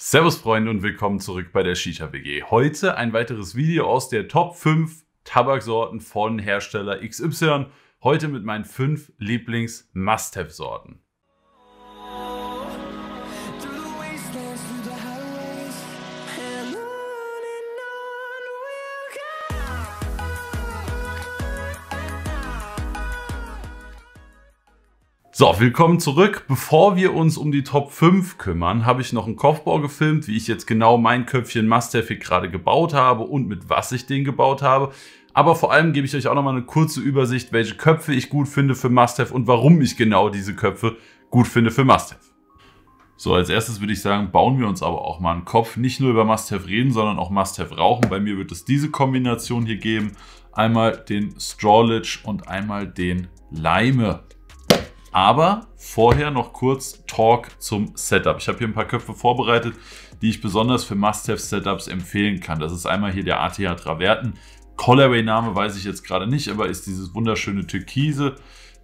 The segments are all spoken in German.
Servus Freunde und willkommen zurück bei der Shisha WG. Heute ein weiteres Video aus der Top 5 Tabaksorten von Hersteller XY. Heute mit meinen 5 Lieblings Must-Have-Sorten. So, willkommen zurück. Bevor wir uns um die Top 5 kümmern, habe ich noch einen Kopfbau gefilmt, wie ich jetzt genau mein Köpfchen Mastafik gerade gebaut habe und mit was ich den gebaut habe. Aber vor allem gebe ich euch auch nochmal eine kurze Übersicht, welche Köpfe ich gut finde für Must-Have und warum ich genau diese Köpfe gut finde für Must-Have. So, als erstes würde ich sagen, bauen wir uns aber auch mal einen Kopf. Nicht nur über Must-Have reden, sondern auch Must-Have rauchen. Bei mir wird es diese Kombination hier geben. Einmal den Strawlitch und einmal den Leime. Aber vorher noch kurz Talk zum Setup. Ich habe hier ein paar Köpfe vorbereitet, die ich besonders für Must-Have-Setups empfehlen kann. Das ist einmal hier der ATH Traverten. Colorway-Name weiß ich jetzt gerade nicht, aber ist dieses wunderschöne Türkise,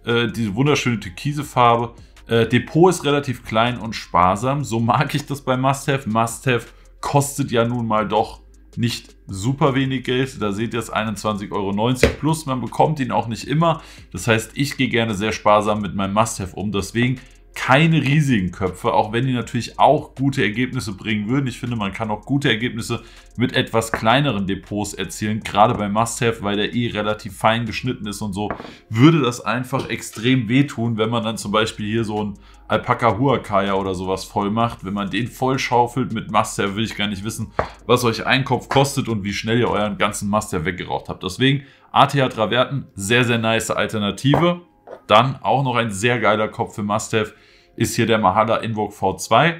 äh, diese wunderschöne Türkise-Farbe. Äh, Depot ist relativ klein und sparsam. So mag ich das bei Must-Have. Must-Have kostet ja nun mal doch nicht super wenig Geld. Da seht ihr es 21,90 Euro plus. Man bekommt ihn auch nicht immer. Das heißt, ich gehe gerne sehr sparsam mit meinem Must-Have um. Deswegen keine riesigen Köpfe, auch wenn die natürlich auch gute Ergebnisse bringen würden. Ich finde, man kann auch gute Ergebnisse mit etwas kleineren Depots erzielen, gerade bei Must-Have, weil der eh relativ fein geschnitten ist und so, würde das einfach extrem wehtun, wenn man dann zum Beispiel hier so ein Alpaka Huacaya oder sowas voll macht. Wenn man den voll schaufelt mit Must-Have, will ich gar nicht wissen, was euch ein Kopf kostet und wie schnell ihr euren ganzen Must-Have weggeraucht habt. Deswegen ATH Traverten, sehr, sehr nice Alternative. Dann auch noch ein sehr geiler Kopf für Must-Have ist hier der Mahala Invoke V2.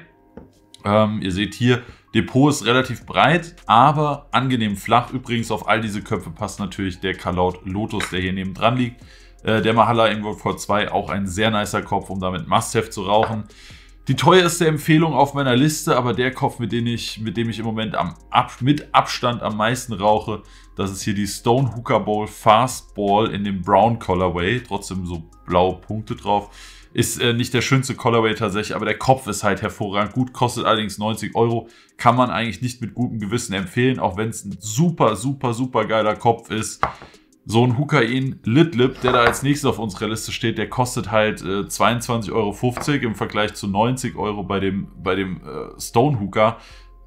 Ähm, ihr seht hier, Depot ist relativ breit, aber angenehm flach. Übrigens auf all diese Köpfe passt natürlich der Kalaut Lotus, der hier neben dran liegt. Äh, der Mahala Invoke V2 auch ein sehr nicer Kopf, um damit Must-Have zu rauchen. Die teuerste Empfehlung auf meiner Liste, aber der Kopf, mit dem ich, mit dem ich im Moment am Ab, mit Abstand am meisten rauche, das ist hier die Stone Hooker Bowl Fastball in dem Brown Colorway. Trotzdem so blaue Punkte drauf. Ist äh, nicht der schönste Colorway tatsächlich, aber der Kopf ist halt hervorragend gut, kostet allerdings 90 Euro. Kann man eigentlich nicht mit gutem Gewissen empfehlen, auch wenn es ein super, super, super geiler Kopf ist. So ein Hukain Litlip, der da als nächstes auf unserer Liste steht, der kostet halt äh, 22,50 Euro im Vergleich zu 90 Euro bei dem, bei dem äh, Stone Hooker.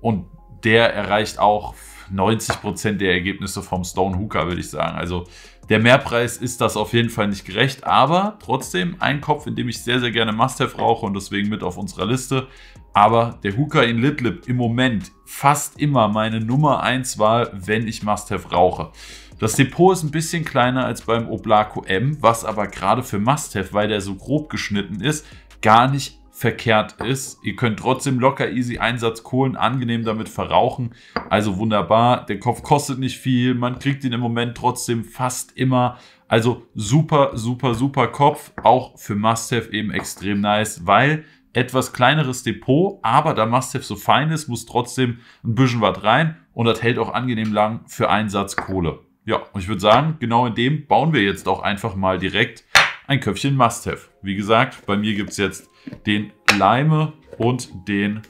Und der erreicht auch 90% der Ergebnisse vom Stone Hooker, würde ich sagen. Also der Mehrpreis ist das auf jeden Fall nicht gerecht, aber trotzdem ein Kopf, in dem ich sehr, sehr gerne Must-Have rauche und deswegen mit auf unserer Liste. Aber der Hooker in Litlip im Moment fast immer meine Nummer 1 Wahl, wenn ich Must-Have rauche. Das Depot ist ein bisschen kleiner als beim Oblaco M, was aber gerade für Must-Have, weil der so grob geschnitten ist, gar nicht verkehrt ist. Ihr könnt trotzdem locker easy Einsatzkohlen angenehm damit verrauchen. Also wunderbar. Der Kopf kostet nicht viel. Man kriegt ihn im Moment trotzdem fast immer. Also super, super, super Kopf. Auch für Must-Have eben extrem nice, weil etwas kleineres Depot, aber da Must-Have so fein ist, muss trotzdem ein bisschen was rein und das hält auch angenehm lang für Einsatzkohle. Ja, und ich würde sagen, genau in dem bauen wir jetzt auch einfach mal direkt ein Köpfchen Must-Have. Wie gesagt, bei mir gibt es jetzt den Leime und den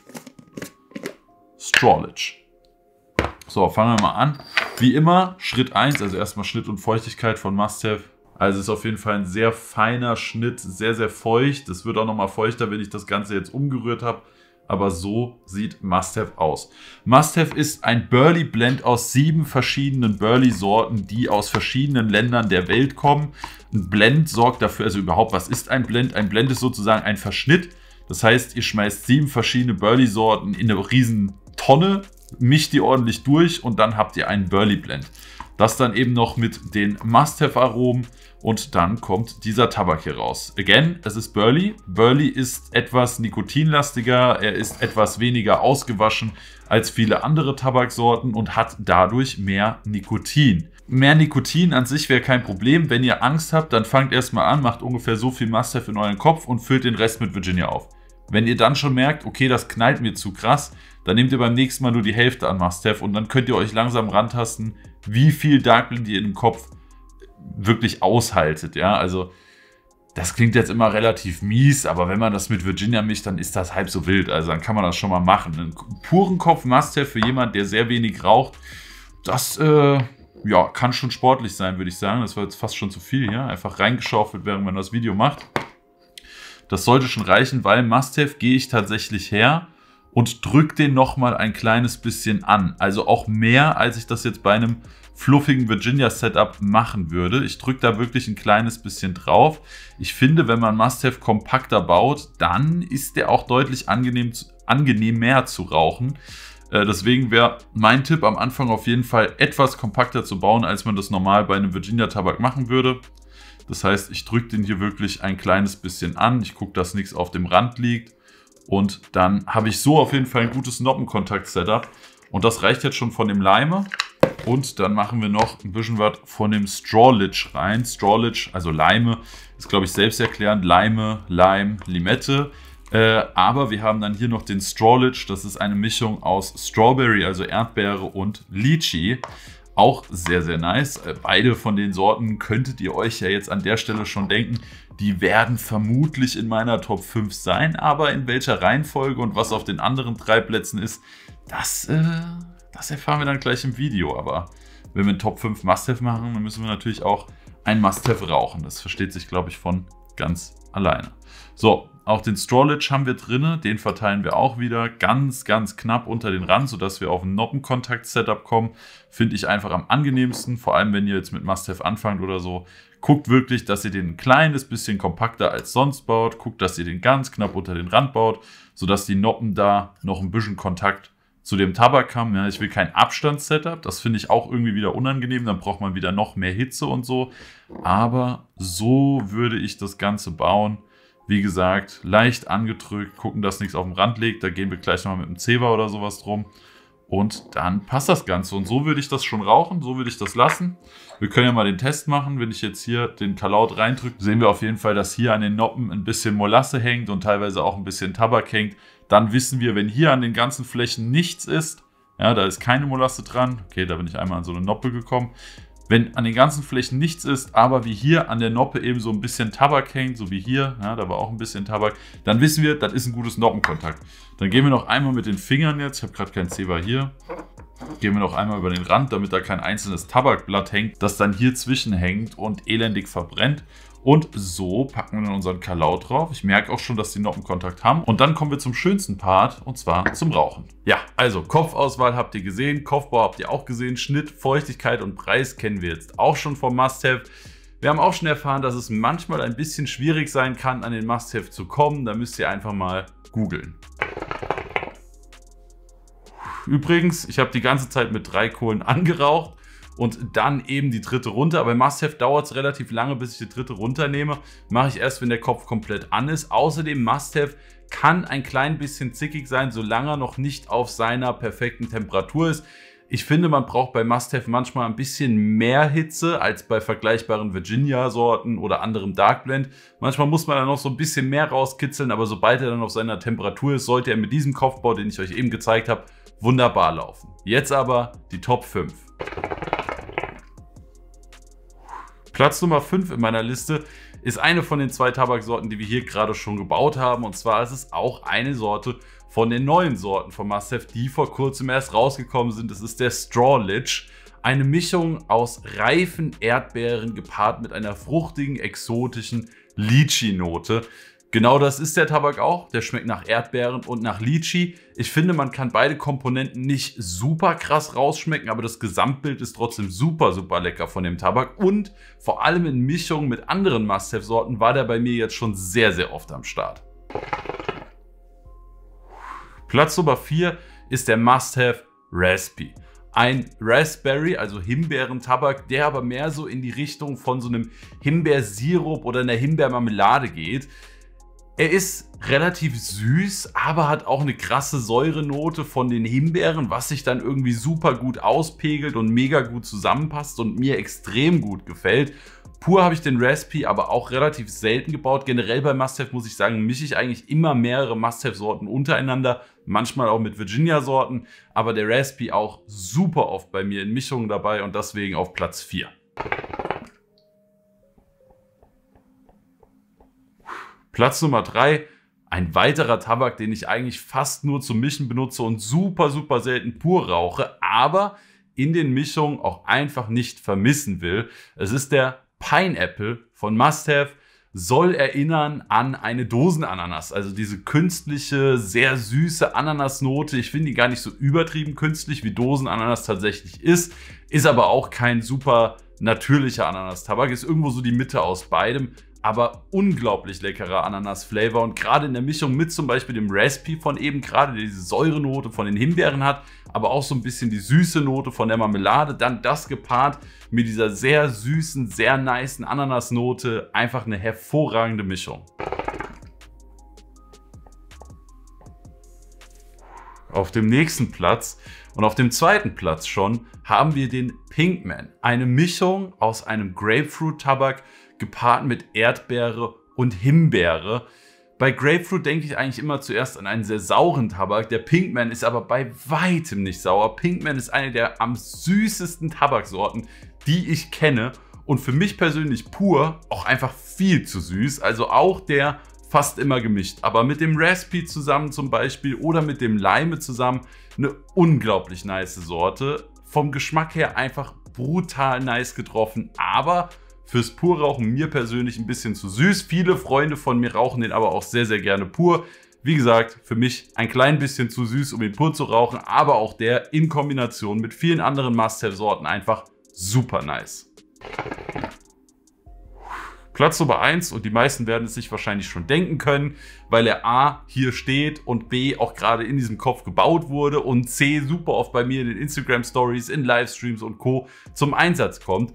Strawledge. So, fangen wir mal an. Wie immer, Schritt 1, also erstmal Schnitt und Feuchtigkeit von Must-Have. Also ist auf jeden Fall ein sehr feiner Schnitt, sehr, sehr feucht. Es wird auch nochmal feuchter, wenn ich das Ganze jetzt umgerührt habe aber so sieht Must-Have aus. Must-Have ist ein Burley Blend aus sieben verschiedenen Burley Sorten, die aus verschiedenen Ländern der Welt kommen. Ein Blend sorgt dafür, also überhaupt, was ist ein Blend? Ein Blend ist sozusagen ein Verschnitt. Das heißt, ihr schmeißt sieben verschiedene Burley Sorten in eine riesen Tonne, mischt die ordentlich durch und dann habt ihr einen Burley Blend. Das dann eben noch mit den Must-Have-Aromen und dann kommt dieser Tabak hier raus. Again, es ist Burley. Burley ist etwas nikotinlastiger, er ist etwas weniger ausgewaschen als viele andere Tabaksorten und hat dadurch mehr Nikotin. Mehr Nikotin an sich wäre kein Problem. Wenn ihr Angst habt, dann fangt erstmal an, macht ungefähr so viel Must-Have in euren Kopf und füllt den Rest mit Virginia auf. Wenn ihr dann schon merkt, okay, das knallt mir zu krass, dann nehmt ihr beim nächsten Mal nur die Hälfte an Must-Have und dann könnt ihr euch langsam rantasten, wie viel Darkblend ihr im Kopf wirklich aushaltet. Ja, also das klingt jetzt immer relativ mies, aber wenn man das mit Virginia mischt, dann ist das halb so wild. Also dann kann man das schon mal machen. Einen puren Kopf Must-Have für jemand, der sehr wenig raucht, das äh, ja, kann schon sportlich sein, würde ich sagen. Das war jetzt fast schon zu viel, ja. Einfach reingeschaufelt, während man das Video macht. Das sollte schon reichen, weil Must-Have gehe ich tatsächlich her und drücke den nochmal ein kleines bisschen an. Also auch mehr, als ich das jetzt bei einem fluffigen Virginia-Setup machen würde. Ich drücke da wirklich ein kleines bisschen drauf. Ich finde, wenn man Must-Have kompakter baut, dann ist der auch deutlich angenehm, angenehm mehr zu rauchen. Äh, deswegen wäre mein Tipp am Anfang auf jeden Fall etwas kompakter zu bauen, als man das normal bei einem Virginia-Tabak machen würde. Das heißt, ich drücke den hier wirklich ein kleines bisschen an. Ich gucke, dass nichts auf dem Rand liegt. Und dann habe ich so auf jeden Fall ein gutes Noppenkontakt-Setup. Und das reicht jetzt schon von dem Leime. Und dann machen wir noch ein bisschen was von dem Strawlitch rein. Strawlitch, also Leime, ist glaube ich selbsterklärend. Leime, Leim, Limette. Äh, aber wir haben dann hier noch den Strawlitch. Das ist eine Mischung aus Strawberry, also Erdbeere und Lychee. Auch sehr, sehr nice. Äh, beide von den Sorten könntet ihr euch ja jetzt an der Stelle schon denken. Die werden vermutlich in meiner Top 5 sein, aber in welcher Reihenfolge und was auf den anderen drei Plätzen ist, das, äh, das erfahren wir dann gleich im Video. Aber wenn wir einen Top 5 Must-Have machen, dann müssen wir natürlich auch ein Must-Have rauchen. Das versteht sich, glaube ich, von ganz alleine. So, auch den Strawledge haben wir drin, den verteilen wir auch wieder ganz, ganz knapp unter den Rand, sodass wir auf ein Noppenkontakt-Setup kommen. Finde ich einfach am angenehmsten, vor allem wenn ihr jetzt mit Must-Have anfangt oder so. Guckt wirklich, dass ihr den ein kleines bisschen kompakter als sonst baut. Guckt, dass ihr den ganz knapp unter den Rand baut, sodass die Noppen da noch ein bisschen Kontakt zu dem Tabak haben. Ja, ich will kein Abstandssetup, das finde ich auch irgendwie wieder unangenehm, dann braucht man wieder noch mehr Hitze und so. Aber so würde ich das Ganze bauen wie gesagt, leicht angedrückt, gucken, dass nichts auf dem Rand liegt. Da gehen wir gleich nochmal mit dem Zeber oder sowas drum. Und dann passt das Ganze. Und so würde ich das schon rauchen, so würde ich das lassen. Wir können ja mal den Test machen. Wenn ich jetzt hier den Kalaut reindrücke, sehen wir auf jeden Fall, dass hier an den Noppen ein bisschen Molasse hängt und teilweise auch ein bisschen Tabak hängt. Dann wissen wir, wenn hier an den ganzen Flächen nichts ist, ja, da ist keine Molasse dran. Okay, da bin ich einmal an so eine Noppe gekommen. Wenn an den ganzen Flächen nichts ist, aber wie hier an der Noppe eben so ein bisschen Tabak hängt, so wie hier, ja, da war auch ein bisschen Tabak, dann wissen wir, das ist ein gutes Noppenkontakt. Dann gehen wir noch einmal mit den Fingern jetzt, ich habe gerade keinen Zebra hier, gehen wir noch einmal über den Rand, damit da kein einzelnes Tabakblatt hängt, das dann hier zwischen hängt und elendig verbrennt. Und so packen wir dann unseren Kalau drauf. Ich merke auch schon, dass die Noppenkontakt haben. Und dann kommen wir zum schönsten Part, und zwar zum Rauchen. Ja, also Kopfauswahl habt ihr gesehen, Kopfbau habt ihr auch gesehen, Schnitt, Feuchtigkeit und Preis kennen wir jetzt auch schon vom Must-Have. Wir haben auch schon erfahren, dass es manchmal ein bisschen schwierig sein kann, an den Must-Have zu kommen. Da müsst ihr einfach mal googeln. Übrigens, ich habe die ganze Zeit mit drei Kohlen angeraucht und dann eben die dritte runter. bei Must-Have dauert es relativ lange, bis ich die dritte runternehme. Mache ich erst, wenn der Kopf komplett an ist. Außerdem Must-Have kann ein klein bisschen zickig sein, solange er noch nicht auf seiner perfekten Temperatur ist. Ich finde, man braucht bei Must-Have manchmal ein bisschen mehr Hitze als bei vergleichbaren Virginia-Sorten oder anderem Dark Blend. Manchmal muss man da noch so ein bisschen mehr rauskitzeln, aber sobald er dann auf seiner Temperatur ist, sollte er mit diesem Kopfbau, den ich euch eben gezeigt habe, wunderbar laufen. Jetzt aber die Top 5. Platz Nummer 5 in meiner Liste ist eine von den zwei Tabaksorten, die wir hier gerade schon gebaut haben. Und zwar ist es auch eine Sorte von den neuen Sorten von Mustaf, die vor kurzem erst rausgekommen sind. Das ist der Straw Litch. Eine Mischung aus reifen Erdbeeren gepaart mit einer fruchtigen, exotischen Lychee-Note. Genau das ist der Tabak auch. Der schmeckt nach Erdbeeren und nach Litchi. Ich finde, man kann beide Komponenten nicht super krass rausschmecken, aber das Gesamtbild ist trotzdem super, super lecker von dem Tabak. Und vor allem in Mischung mit anderen Must-Have-Sorten war der bei mir jetzt schon sehr, sehr oft am Start. Platz Nummer 4 ist der Must-Have Raspberry ein Raspberry, also Himbeeren-Tabak, der aber mehr so in die Richtung von so einem Himbeersirup oder einer Himbeermarmelade geht. Er ist relativ süß, aber hat auch eine krasse Säurenote von den Himbeeren, was sich dann irgendwie super gut auspegelt und mega gut zusammenpasst und mir extrem gut gefällt. Pur habe ich den Recipe aber auch relativ selten gebaut. Generell bei Must-Have muss ich sagen, mische ich eigentlich immer mehrere Must-Have-Sorten untereinander, manchmal auch mit Virginia-Sorten, aber der Recipe auch super oft bei mir in Mischungen dabei und deswegen auf Platz 4. Platz Nummer drei, ein weiterer Tabak, den ich eigentlich fast nur zum Mischen benutze und super, super selten pur rauche, aber in den Mischungen auch einfach nicht vermissen will. Es ist der Pineapple von Must Have soll erinnern an eine Dosenananas. Also diese künstliche, sehr süße Ananasnote. Ich finde die gar nicht so übertrieben künstlich, wie Dosenananas tatsächlich ist. Ist aber auch kein super natürlicher Ananas-Tabak, Ist irgendwo so die Mitte aus beidem aber unglaublich leckerer Ananas-Flavor und gerade in der Mischung mit zum Beispiel dem Recipe von eben gerade, der diese Säurenote von den Himbeeren hat, aber auch so ein bisschen die süße Note von der Marmelade, dann das gepaart mit dieser sehr süßen, sehr niceen Ananasnote, einfach eine hervorragende Mischung. Auf dem nächsten Platz und auf dem zweiten Platz schon haben wir den Pinkman, eine Mischung aus einem Grapefruit-Tabak gepaart mit Erdbeere und Himbeere. Bei Grapefruit denke ich eigentlich immer zuerst an einen sehr sauren Tabak. Der Pinkman ist aber bei weitem nicht sauer. Pinkman ist eine der am süßesten Tabaksorten, die ich kenne. Und für mich persönlich pur auch einfach viel zu süß. Also auch der fast immer gemischt. Aber mit dem Raspberry zusammen zum Beispiel oder mit dem Leime zusammen eine unglaublich nice Sorte. Vom Geschmack her einfach brutal nice getroffen. Aber fürs Purrauchen mir persönlich ein bisschen zu süß. Viele Freunde von mir rauchen den aber auch sehr, sehr gerne pur. Wie gesagt, für mich ein klein bisschen zu süß, um ihn pur zu rauchen, aber auch der in Kombination mit vielen anderen Must-Have-Sorten einfach super nice. Platz Nummer 1 und die meisten werden es sich wahrscheinlich schon denken können, weil er A hier steht und B auch gerade in diesem Kopf gebaut wurde und C super oft bei mir in den Instagram Stories, in Livestreams und Co zum Einsatz kommt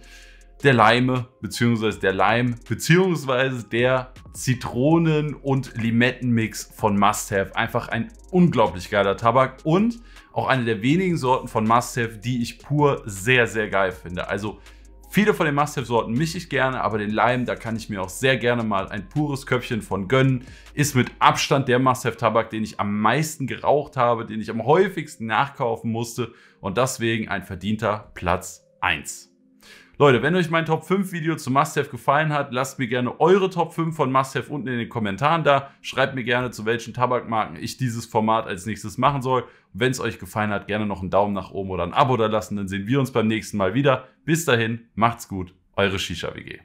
der Leime bzw. der Leim bzw. der Zitronen- und Limettenmix von Must Have. Einfach ein unglaublich geiler Tabak und auch eine der wenigen Sorten von Must Have, die ich pur sehr, sehr geil finde. Also viele von den Must Have Sorten mische ich gerne, aber den Leim, da kann ich mir auch sehr gerne mal ein pures Köpfchen von gönnen. Ist mit Abstand der Must Have Tabak, den ich am meisten geraucht habe, den ich am häufigsten nachkaufen musste und deswegen ein verdienter Platz 1. Leute, wenn euch mein Top 5 Video zu Must Have gefallen hat, lasst mir gerne eure Top 5 von Must Have unten in den Kommentaren da. Schreibt mir gerne, zu welchen Tabakmarken ich dieses Format als nächstes machen soll. Wenn es euch gefallen hat, gerne noch einen Daumen nach oben oder ein Abo da lassen. Dann sehen wir uns beim nächsten Mal wieder. Bis dahin, macht's gut, eure Shisha WG.